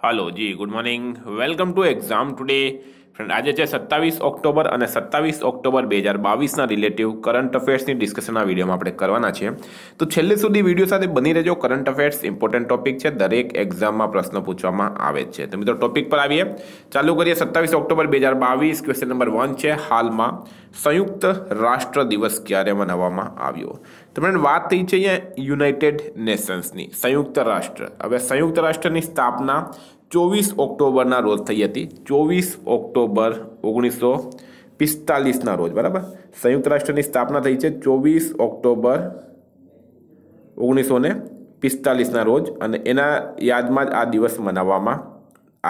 Hello, G. Good morning. Welcome to exam today. Friend આજે છે સત્તાવીસ ઓક્ટોબર અને સત્તાવીસ ઓક્ટોબર બે હજાર બાવીસના રિલેટિવ કરંટ અફેર્સની ડિસ્કશનના વિડીયોમાં આપણે કરવાના છે તો છેલ્લે સુધી વિડીયો સાથે બની રહેજો કરંટ અફેર્સ ઇમ્પોર્ટન્ટ ટોપિક છે દરેક એક્ઝામમાં પ્રશ્ન પૂછવામાં આવે છે તો મિત્રો ટોપિક પર આવીએ ચાલુ કરીએ સત્તાવીસ ઓક્ટોબર બે હજાર બાવીસ ક્વેશ્ચન નંબર વન છે હાલમાં સંયુક્ત રાષ્ટ્ર દિવસ ક્યારે મનાવવામાં આવ્યો તો ફ્રેન્ડ વાત થઈ છે અહીંયા યુનાઇટેડ નેશન્સની સંયુક્ત રાષ્ટ્ર હવે સંયુક્ત રાષ્ટ્રની સ્થાપના ચોવીસ ઓક્ટોબરના રોજ થઈ હતી ચોવીસ ઓક્ટોબર ઓગણીસો પિસ્તાલીસના રોજ બરાબર સંયુક્ત રાષ્ટ્રની સ્થાપના થઈ છે ચોવીસ ઓક્ટોબર ઓગણીસો ને પિસ્તાલીસના રોજ અને એના યાદમાં જ આ દિવસ મનાવવામાં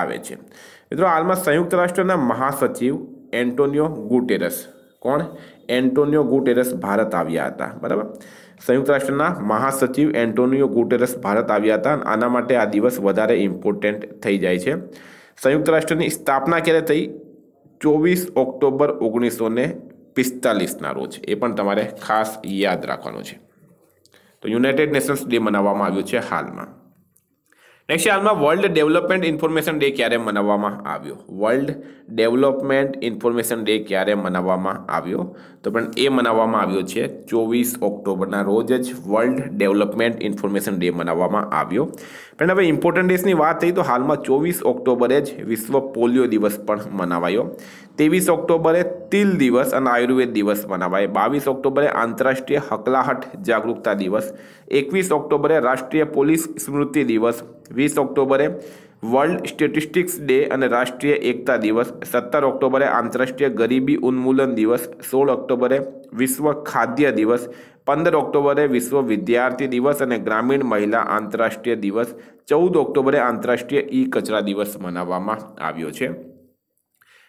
આવે છે મિત્રો હાલમાં સંયુક્ત રાષ્ટ્રના મહાસચિવ એન્ટોનિયો ગુટેરસ કોણ એન્ટોનિયો ગુટેરસ ભારત આવ્યા હતા બરાબર સંયુક્ત રાષ્ટ્રના મહાસચિવ એન્ટોનિયો ગુટેરસ ભારત આવ્યા હતા આના માટે આ દિવસ વધારે ઇમ્પોર્ટન્ટ થઈ જાય છે સંયુક્ત રાષ્ટ્રની સ્થાપના ક્યારે થઈ ચોવીસ ઓક્ટોબર ઓગણીસો ને પિસ્તાલીસના રોજ એ પણ તમારે ખાસ યાદ રાખવાનું છે તો યુનાઇટેડ નેશન્સ ડે મનાવવામાં આવ્યો છે હાલમાં નેક્સ્ટ હાલમાં વર્લ્ડ ડેવલપમેન્ટ ઇન્ફોર્મેશન ડે ક્યારે મનાવવામાં આવ્યો વર્લ્ડ ડેવલપમેન્ટ ઇન્ફોર્મેશન ડે ક્યારે મનાવવામાં આવ્યો તો પણ એ મનાવવામાં આવ્યો છે ચોવીસ ઓક્ટોબરના રોજ જ વર્લ્ડ ડેવલપમેન્ટ ઇન્ફોર્મેશન ડે મનાવવામાં આવ્યો પણ હવે ઇમ્પોર્ટન્ટ ડેસની વાત થઈ તો હાલમાં ચોવીસ ઓક્ટોબરે જ વિશ્વ પોલિયો દિવસ પણ મનાવાયો ત્રેવીસ ઓક્ટોબરે તિલ દિવસ અને આયુર્વેદ દિવસ મનાવાય બાવીસ ઓક્ટોબરે આંતરરાષ્ટ્રીય હકલાહટ જાગૃતતા દિવસ એકવીસ ઓક્ટોબરે રાષ્ટ્રીય પોલીસ સ્મૃતિ દિવસ વીસ ઓક્ટોબરે વર્લ્ડ સ્ટેટિસ્ટિક્સ ડે અને રાષ્ટ્રીય એકતા દિવસ સત્તર ઓક્ટોબરે આંતરરાષ્ટ્રીય ગરીબી ઉન્મૂલન દિવસ સોળ ઓક્ટોબરે વિશ્વ ખાદ્ય દિવસ પંદર ઓક્ટોબરે વિશ્વ વિદ્યાર્થી દિવસ અને ગ્રામીણ મહિલા આંતરરાષ્ટ્રીય દિવસ ચૌદ ઓક્ટોબરે આંતરરાષ્ટ્રીય ઈ કચરા દિવસ મનાવવામાં આવ્યો છે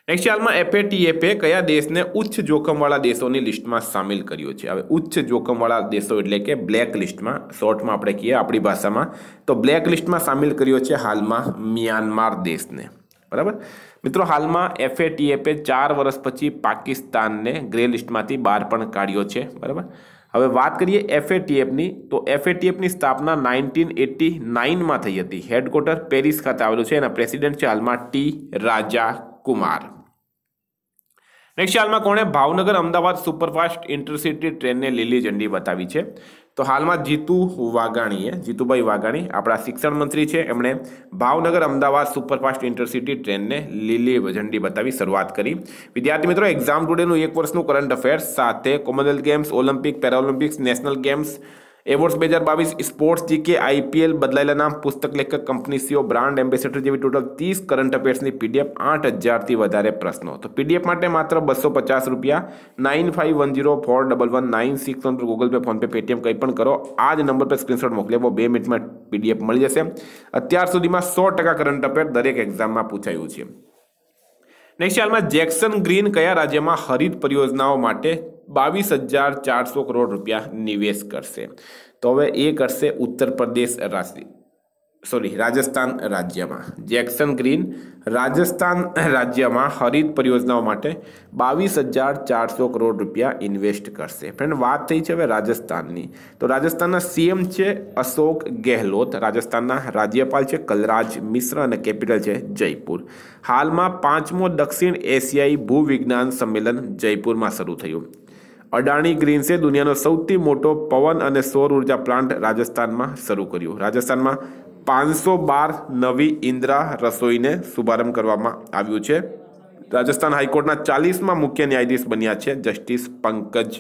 નેક્સ્ટ હાલમાં એફએટીએફે કયા દેશને ઉચ્ચ જોખમવાળા દેશોની લિસ્ટમાં સામેલ કર્યો છે હવે ઉચ્ચ જોખમવાળા દેશો એટલે કે બ્લેક લિસ્ટમાં શોર્ટમાં આપણે કહીએ આપણી ભાષામાં તો બ્લેક લિસ્ટમાં સામેલ કર્યો છે હાલમાં મ્યાનમાર દેશને બરાબર મિત્રો હાલમાં એફએટીએફે ચાર વર્ષ પછી પાકિસ્તાનને ગ્રે લિસ્ટમાંથી બહાર પણ કાઢ્યો છે બરાબર હવે વાત કરીએ એફએટીએફની તો એફએટીએફની સ્થાપના નાઇન્ટીન એટી નાઇનમાં થઈ હતી હેડક્વાર્ટર પેરિસ ખાતે આવેલું છે એના પ્રેસિડેન્ટ છે હાલમાં ટી રાજા કુમાર નેક્સ્ટ હાલમાં કોણે ભાવનગર અમદાવાદ સુપરફાસ્ટ ઇન્ટરસિટી ટ્રેનને લીલી ઝંડી બતાવી છે તો હાલમાં જીતુ વાઘાણીએ જીતુભાઈ વાઘાણી આપણા શિક્ષણ મંત્રી છે એમણે ભાવનગર અમદાવાદ સુપરફાસ્ટ ઇન્ટરસિટી ટ્રેનને લીલી ઝંડી બતાવી શરૂઆત કરી વિદ્યાર્થી મિત્રો એક્ઝામ ટુડેનું એક વર્ષનું કરંટ અફેર્સ સાથે Commonwealth Games Olympic Paralympics national games awards બે હજાર બાવીસ સ્પોર્ટ્સ જીકે આઈપીએલ બદલાયેલા નામ પુસ્તક લેખક કંપની સીઓ બ્રાન્ડ એમ્બેસેડર જેવી ટોટલ ત્રીસ કરંટ અફેર્સની પીડીએફ આઠ હજારથી વધારે પ્રશ્નો તો પીડીએફ માટે માત્ર બસો પચાસ રૂપિયા nine five one zero four double one nine six one પર ગૂગલ પે ફોનપે પેટીએમ કંઈ પણ કરો આ જ નંબર પર સ્ક્રીનશોટ મોકલે બે મિનિટમાં પીડીએફ મળી જશે અત્યાર સુધીમાં સો ટકા કરંટ અફેર દરેક એક્ઝામમાં પૂછાયું છે નેક્સ્ટ હાલમાં જેક્સન ગ્રીન કયા રાજ્યમાં હરિત પરિયોજનાઓ માટે બાવીસ હજાર ચારસો કરોડ રૂપિયા નિવેશ કરશે તો હવે એ કરશે ઉત્તર પ્રદેશ રાશિ સોરી રાજસ્થાન રાજ્યમાં જેક્સન ગ્રીન રાજસ્થાન રાજ્યમાં હરિત પરિયોજનાઓ માટે બાવીસ હજાર ચારસો કરોડ રૂપિયા ઇન્વેસ્ટ કરશે ફ્રેન્ડ વાત થઈ છે હવે રાજસ્થાનની તો રાજસ્થાનના સીએમ છે અશોક ગેહલોત રાજસ્થાનના રાજ્યપાલ છે કલરાજ મિશ્ર અને કેપિટલ છે જયપુર હાલમાં પાંચમો દક્ષિણ એશિયાઈ ભૂવિજ્ઞાન સંમેલન જયપુરમાં શરૂ થયું અડાણી ગ્રીન્સે દુનિયાનો સૌથી મોટો પવન અને સૌર ઉર્જા પ્લાન્ટ રાજસ્થાનમાં શરૂ કર્યો રાજસ્થાનમાં પાંચસો બાર નવી ઇન્દ્રા રસોઈને શુભારંભ કરવામાં આવ્યું છે રાજસ્થાન હાઈકોર્ટના ચાલીસમાં મુખ્ય ન્યાયાધીશ બન્યા છે જસ્ટિસ પંકજ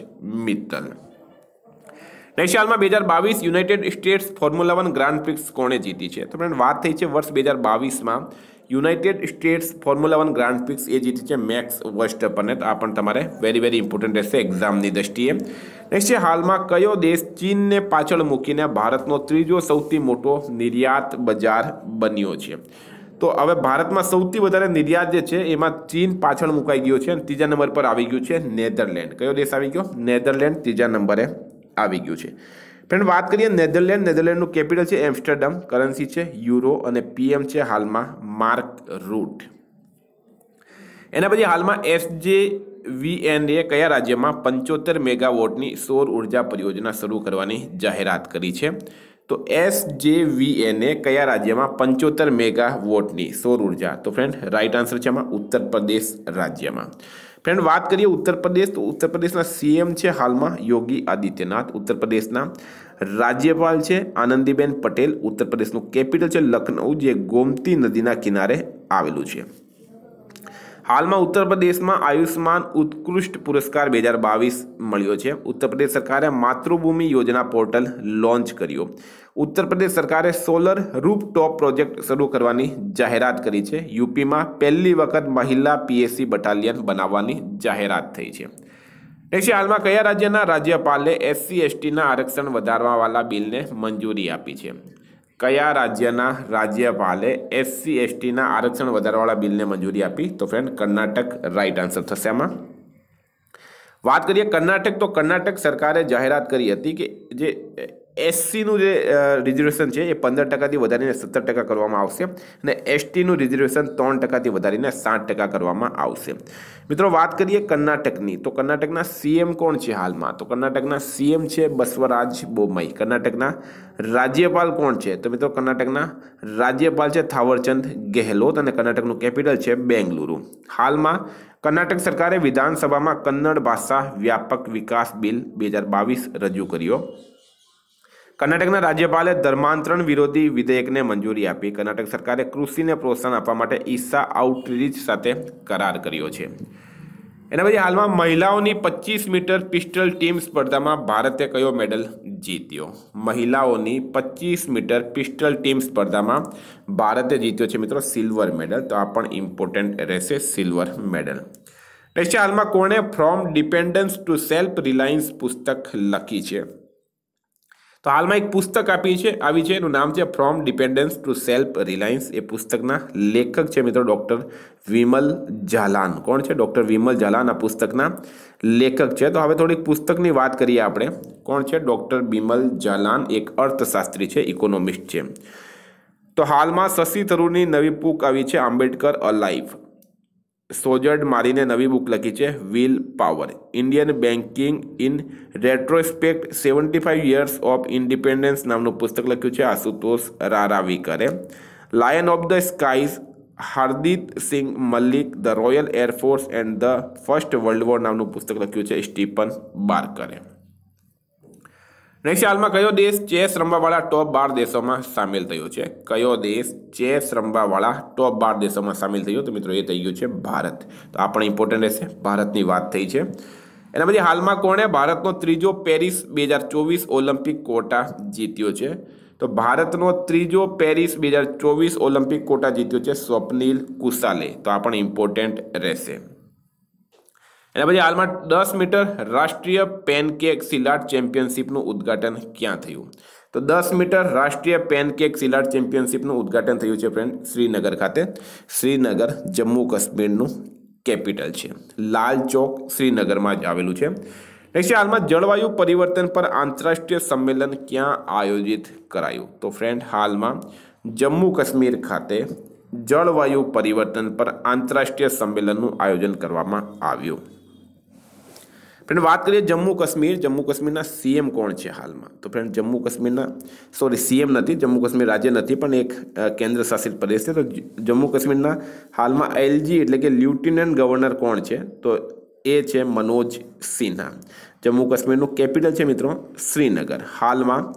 મિત્તલ નેક્સ્ટ હાલમાં બે હજાર બાવીસ United States Formula One Grand Prix કોણે જીતી છે તો ફ્રેન્ડ વાત થઈ છે વર્ષ બે હજાર બાવીસમાં United States Formula One Grand Prix એ જીતી છે મેક્સ વર્સ્ટપને તો આ પણ તમારે વેરી વેરી ઇમ્પોર્ટન્ટ રહેશે એક્ઝામની દ્રષ્ટિએ નેક્સ્ટ છે હાલમાં કયો દેશ ચીનને પાછળ મૂકીને ભારતનો ત્રીજો સૌથી મોટો નિર્યાત બજાર બન્યો છે તો હવે ભારતમાં સૌથી વધારે નિર્યાત જે છે એમાં ચીન પાછળ મુકાઈ ગયો છે અને ત્રીજા નંબર પર આવી ગયું છે નેધરલેન્ડ કયો દેશ આવી ગયો નેધરલેન્ડ ત્રીજા નંબરે આવી ગયું છે ફ્રેન્ડ વાત કરીએ નેધરલેન્ડ નેધરલેન્ડનું કેપિટલ છે એમ્સ્ટરડમ કરન્સી છે યુરો અને પીએમ છે હાલમાં માર્ક રૂટ એના પછી હાલમાં એસજે વીએનએ કયા રાજ્યમાં પંચોતેર મેગાવોટની સૌર ઉર્જા પરિયોજના શરૂ કરવાની જાહેરાત કરી છે તો એસ જે વીએનએ કયા રાજ્યમાં પંચોતેર મેગા વોટની સૌર ઉર્જા તો ફ્રેન્ડ રાઇટ આન્સર છે આમાં ઉત્તર પ્રદેશ રાજ્યમાં ફ્રેન્ડ વાત કરીએ ઉત્તર પ્રદેશ તો ઉત્તર પ્રદેશના સીએમ છે હાલમાં યોગી આદિત્યનાથ ઉત્તર પ્રદેશના રાજ્યપાલ છે આનંદીબેન પટેલ ઉત્તર પ્રદેશનું કેપિટલ છે લખનઉ જે ગોમતી નદીના કિનારે આવેલું છે હાલમાં ઉત્તર પ્રદેશમાં આયુષ્માન ઉત્કૃષ્ટ પુરસ્કાર બે હજાર બાવીસ મળ્યો છે ઉત્તર પ્રદેશ સરકારે માતૃભૂમિ યોજના પોર્ટલ લોન્ચ કર્યો ઉત્તર પ્રદેશ સરકારે સોલર રૂપટોપ પ્રોજેક્ટ શરૂ કરવાની જાહેરાત કરી છે યુપીમાં પહેલી વખત મહિલા પીએસસી બટાલિયન બનાવવાની જાહેરાત થઈ છે નેક્સ્ટ હાલમાં કયા રાજ્યના રાજ્યપાલે એસસી એસટીના આરક્ષણ વધારવાવાળા બિલને મંજૂરી આપી છે કયા રાજ્યના રાજ્યપાલે એસસી એસટીના આરક્ષણ વધારવાળા બિલને મંજૂરી આપી તો ફ્રેન્ડ કર્ણાટક રાઇટ આન્સર થશે આમાં વાત કરીએ કર્ણાટક તો કર્ણાટક સરકારે જાહેરાત કરી હતી કે જે એસસીનું જે રિઝર્વેશન છે એ પંદર ટકાથી વધારીને સત્તર ટકા કરવામાં આવશે અને એસટીનું રિઝર્વેશન ત્રણ ટકાથી વધારીને સાત ટકા કરવામાં આવશે મિત્રો વાત કરીએ કર્ણાટકની તો કર્ણાટકના સીએમ કોણ છે હાલમાં તો કર્ણાટકના સીએમ છે બસવરાજ બોમઈ કર્ણાટકના રાજ્યપાલ કોણ છે તો મિત્રો કર્ણાટકના રાજ્યપાલ છે થાવરચંદ ગેહલોત અને કર્ણાટકનું કેપિટલ છે બેંગલુરુ હાલમાં કર્ણાટક સરકારે વિધાનસભામાં કન્નડ ભાષા વ્યાપક વિકાસ બિલ બે હજાર બાવીસ રજૂ કર્યો કર્ણાટકના રાજ્યપાલે ધર્માંતરણ વિરોધી વિધેયકને મંજૂરી આપી કર્ણાટક સરકારે કૃષિને પ્રોત્સાહન આપવા માટે ઈસા આઉટરીચ સાથે કરાર કર્યો છે એના પછી હાલમાં મહિલાઓની પચીસ મીટર પિસ્ટલ ટીમ સ્પર્ધામાં ભારતે કયો મેડલ જીત્યો મહિલાઓની પચીસ મીટર પિસ્ટલ ટીમ સ્પર્ધામાં ભારતે જીત્યો છે મિત્રો સિલ્વર મેડલ તો આ પણ ઇમ્પોર્ટન્ટ રહેશે સિલ્વર મેડલ ટેસ્ટ હાલમાં કોણે from dependence to self reliance પુસ્તક લખી છે તો હાલમાં એક પુસ્તક આપી છે આવી છે એનું નામ છે from dependence to self reliance એ પુસ્તકના લેખક છે મિત્રો ડૉક્ટર વિમલ જાલાન કોણ છે ડૉક્ટર વિમલ જાલાન આ પુસ્તકના લેખક છે તો હવે થોડીક પુસ્તકની વાત કરીએ આપણે કોણ છે ડૉક્ટર બિમલ જાલાન એક અર્થશાસ્ત્રી છે ઇકોનોમિસ્ટ છે તો હાલમાં શશી થરૂરની નવી બુક આવી છે આંબેડકર અ લાઈફ સોજર્ડ મારીને નવી બુક લખી છે will power Indian banking in retrospect seventy five years of independence નામનું પુસ્તક લખ્યું છે આશુતોષ રારાવીકરે lion of the skies Hardit Singh Malik the royal air force and the first world war નામનું પુસ્તક લખ્યું છે સ્ટીફન બાર્કરે રહેશે હાલમાં કયો દેશ ચેસ રમવાવાળા ટોપ બાર દેશોમાં સામેલ થયો છે કયો દેશ ચેસ રમવાવાળા ટોપ બાર દેશોમાં સામેલ થયો તો મિત્રો એ થઈ ગયું છે ભારત તો આ પણ ઇમ્પોર્ટન્ટ રહેશે ભારતની વાત થઈ છે એના પછી હાલમાં કોણે ભારતનો ત્રીજો પેરિસ બે હજાર ચોવીસ ઓલિમ્પિક કોટા જીત્યો છે તો ભારતનો ત્રીજો પેરિસ બે હજાર ચોવીસ ઓલિમ્પિક કોટા જીત્યો છે સ્વપ્નિલ કુસાલે તો આ પણ ઇમ્પોર્ટન્ટ રહેશે એના પછી હાલમાં દસ મીટર રાષ્ટ્રીય પેનકેક સિલાટ ચેમ્પિયનશિપનું ઉદ્ઘાટન ક્યાં થયું તો દસ મીટર રાષ્ટ્રીય પેનકેક સિલાટ ચેમ્પિયનશિપનું ઉદ્ઘાટન થયું છે ફ્રેન્ડ શ્રીનગર ખાતે શ્રીનગર જમ્મુ કાશ્મીરનું કેપિટલ છે લાલ ચોક શ્રીનગરમાં જ આવેલું છે નેક્સ્ટ હાલમાં જળવાયુ પરિવર્તન પર આંતરરાષ્ટ્રીય સંમેલન ક્યાં આયોજિત કરાયું તો ફ્રેન્ડ હાલમાં જમ્મુ કાશ્મીર ખાતે જળવાયુ પરિવર્તન પર આંતરરાષ્ટ્રીય સંમેલનનું આયોજન કરવામાં આવ્યું ફ્રેન્ડ વાત કરીએ જમ્મુ કાશ્મીર જમ્મુ કાશ્મીરના સીએમ કોણ છે હાલમાં તો ફ્રેન્ડ જમ્મુ કાશ્મીરના સોરી સીએમ નથી જમ્મુ કાશ્મીર રાજ્ય નથી પણ એક કેન્દ્ર શાસિત પ્રદેશ છે તો જમ્મુ કાશ્મીરના હાલમાં એલજી એટલે કે લ્યુટિનન્ટ ગવર્નર કોણ છે તો એ છે મનોજ સિન્હા જમ્મુ કાશ્મીરનું કેપિટલ છે મિત્રો શ્રીનગર હાલમાં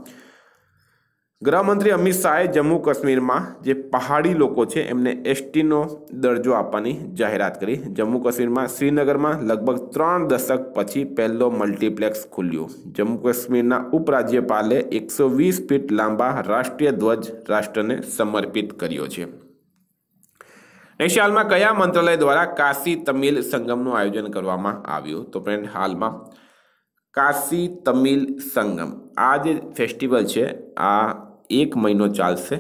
ગૃહમંત્રી અમિત શાહે જમ્મુ કાશ્મીરમાં જે પહાડી લોકો છે એમને એસટીનો દરજ્જો આપવાની જાહેરાત કરી જમ્મુ કાશ્મીરમાં શ્રીનગરમાં લગભગ ત્રણ દશક પછી પહેલો મલ્ટીપ્લેક્સ ખુલ્યો જમ્મુ કાશ્મીરના ઉપરાજ્યપાલે એકસો વીસ ફીટ લાંબા રાષ્ટ્રીય ધ્વજ રાષ્ટ્રને સમર્પિત કર્યો છે નેક્સ્ટ હાલમાં કયા મંત્રાલય દ્વારા કાશી તમિલ સંગમનું આયોજન કરવામાં આવ્યું તો ફ્રેન્ડ હાલમાં કાશી તમિલ સંગમ આ જે ફેસ્ટિવલ છે આ એક મહિનો ચાલશે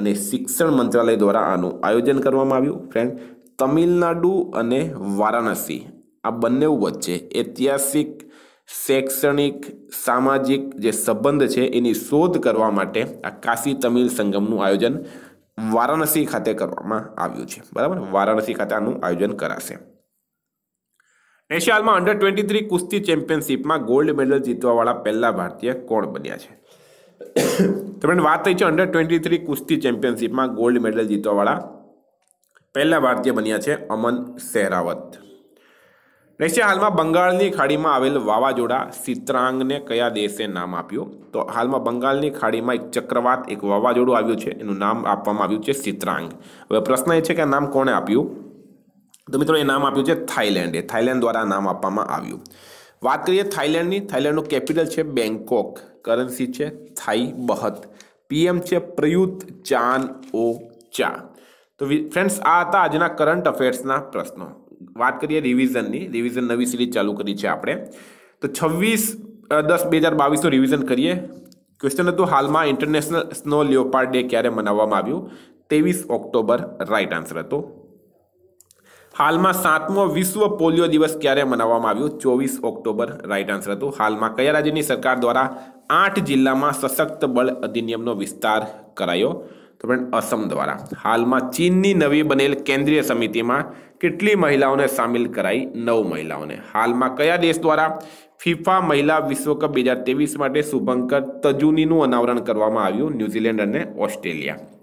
અને શિક્ષણ મંત્રાલય દ્વારા આનું આયોજન કરવામાં આવ્યું ફ્રેન્ડ તમિલનાડુ અને વારાણસી આ બંને વચ્ચે ઐતિહાસિક શૈક્ષણિક સામાજિક જે સંબંધ છે એની શોધ કરવા માટે આ કાશી તમિલ સંગમનું આયોજન વારાણસી ખાતે કરવામાં આવ્યું છે બરાબર વારાણસી ખાતે આનું આયોજન કરાશે એશિયામાં અંડર ટ્વેન્ટી થ્રી કુસ્તી ચેમ્પિયનશિપમાં ગોલ્ડ મેડલ જીતવાવાળા પહેલા ભારતીય કોણ બન્યા છે તમને વાત થઈ છે અંડર ટ્વેન્ટી થ્રી કુસ્તી ચેમ્પિયનશિપમાં ગોલ્ડ મેડલ જીતવાવાળા પહેલા ભારતીય બન્યા છે અમન શેરાવત નેક્સ્ટ હાલમાં બંગાળની ખાડીમાં આવેલ વાવાઝોડા સિત્રાંગને કયા દેશે નામ આપ્યું તો હાલમાં બંગાળની ખાડીમાં એક ચક્રવાત એક વાવાઝોડું આવ્યું છે એનું નામ આપવામાં આવ્યું છે સિત્રાંગ હવે પ્રશ્ન એ છે કે આ નામ કોણે આપ્યું તો મિત્રો એ નામ આપ્યું છે થાઇલેન્ડે થાઇલેન્ડ દ્વારા નામ આપવામાં આવ્યું વાત કરીએ થાઇલેન્ડની થાઇલેન્ડનું કેપિટલ છે બેંકોક કરન્સી છે થાઈ બહત પીએમ છે પ્રયુત ચાન ઓ ચા તો ફ્રેન્ડ્સ આ હતા આજના કરંટ અફેર્સના પ્રશ્નો વાત કરીએ રિવિઝનની રિવિઝન નવી સિરીઝ ચાલુ કરી છે આપણે તો છવ્વીસ દસ બે હજાર બાવીસનું રિવિઝન કરીએ ક્વેશ્ચન હતું હાલમાં ઇન્ટરનેશનલ સ્નો લિયોપાર્ડ ડે ક્યારે મનાવવામાં આવ્યું તેવીસ ઓક્ટોબર રાઇટ આન્સર હતો હાલમાં સાતમો વિશ્વ પોલિયો દિવસ ક્યારે મનાવવામાં આવ્યો ચોવીસ ઓક્ટોબર રાઇટ આન્સર હતો હાલમાં કયા રાજ્યની સરકાર દ્વારા આઠ જિલ્લામાં સશક્ત બળ અધિનિયમનો વિસ્તાર કરાયો તો ફ્રેન્ડ અસમ દ્વારા હાલમાં ચીનની નવી બનેલ કેન્દ્રીય સમિતિમાં કેટલી મહિલાઓને સામેલ કરાઈ નવ મહિલાઓને હાલમાં કયા દેશ દ્વારા ફિફા મહિલા વિશ્વકપ બે હજાર તેવીસ માટે શુભંકર તજુનીનું અનાવરણ કરવામાં આવ્યું ન્યૂઝીલેન્ડ અને ઓસ્ટ્રેલિયા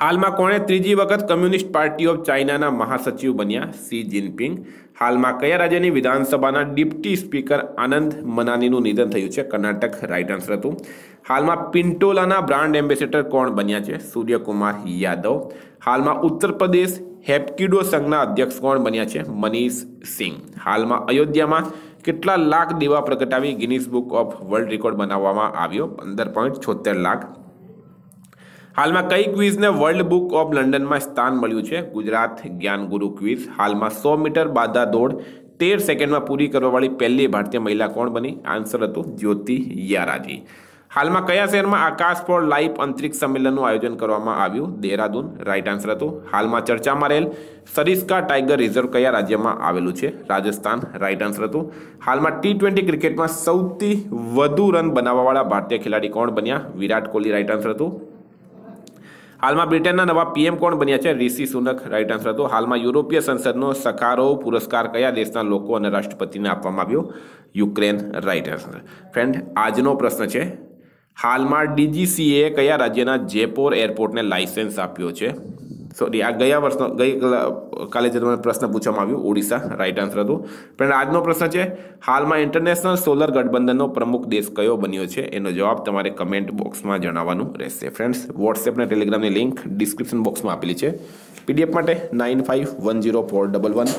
હાલમાં કોણે ત્રીજી વખત કમ્યુનિસ્ટ પાર્ટી ઓફ ચાઇનાના મહાસચિવ બન્યા સી જિનપિંગ હાલમાં કયા રાજ્યની વિધાનસભાના ડિપ્ટી સ્પીકર આનંદ મનાનીનું નિધન થયું છે કર્ણાટક રાઇટ આન્સર હતું હાલમાં પિન્ટોલાના બ્રાન્ડ એમ્બેસેડર કોણ બન્યા છે સૂર્યકુમાર યાદવ હાલમાં ઉત્તર પ્રદેશ હેપકીડો સંઘના અધ્યક્ષ કોણ બન્યા છે મનીષ સિંઘ હાલમાં અયોધ્યામાં કેટલા લાખ દીવા પ્રગટાવી Guinness book of world record બનાવવામાં આવ્યો પંદર પોઈન્ટ છોતેર લાખ હાલમાં કઈ ક્વિઝને વર્લ્ડ બુક ઓફ લંડનમાં સ્થાન મળ્યું છે ગુજરાત જ્ઞાનગુરુ ક્વિઝ હાલમાં સો મીટર બાધા દોડ તેર સેકન્ડમાં પૂરી કરવાવાળી પહેલી ભારતીય મહિલા કોણ બની આન્સર હતું જ્યોતિ યારાજી હાલમાં કયા શહેરમાં આકાશ ફોર લાઈવ અંતરિક્ષ સંમેલનનું આયોજન કરવામાં આવ્યું દેહરાદૂન રાઈટ આન્સર હતું હાલમાં ચર્ચામાં રહેલ સરિસ્કા ટાઈગર રિઝર્વ કયા રાજ્યમાં આવેલું છે રાજસ્થાન રાઈટ આન્સર હતું હાલમાં ટી ટ્વેન્ટી ક્રિકેટમાં સૌથી વધુ રન બનાવવાવાળા ભારતીય ખેલાડી કોણ બન્યા વિરાટ કોહલી રાઈટ આન્સર હતું હાલમાં બ્રિટનના નવા પીએમ કોણ બન્યા છે ઋષિ સુનક રાઇટ આન્સર હતો હાલમાં યુરોપીય સંસદનો સકારો પુરસ્કાર કયા દેશના લોકો અને રાષ્ટ્રપતિને આપવામાં આવ્યો યુક્રેન રાઇટ આન્સર ફ્રેન્ડ આજનો પ્રશ્ન છે હાલમાં ડીજીસીએ કયા રાજ્યના જયપોર એરપોર્ટને લાઇસન્સ આપ્યો છે સોરી આ uh, ગયા વર્ષનો ગઈ કાલે જે તમને પ્રશ્ન પૂછવામાં આવ્યું ઓડિશા રાઈટ આન્સર હતો પણ આજનો પ્રશ્ન છે હાલમાં ઇન્ટરનેશનલ સોલર ગઠબંધનનો પ્રમુખ દેશ કયો બન્યો છે એનો જવાબ તમારે કમેન્ટ બોક્સમાં જણાવવાનું રહેશે ફ્રેન્ડ્સ વોટ્સએપ અને ટેલિગ્રામની લિંક ડિસ્ક્રિપ્શન બોક્સમાં આપેલી છે પીડીએફ માટે nine five one zero four double one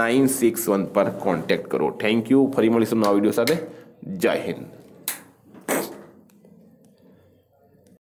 nine six one પર કોન્ટેક્ટ કરો થેન્ક યુ ફરી મળીશું નવા વિડીયો સાથે જય હિન્દ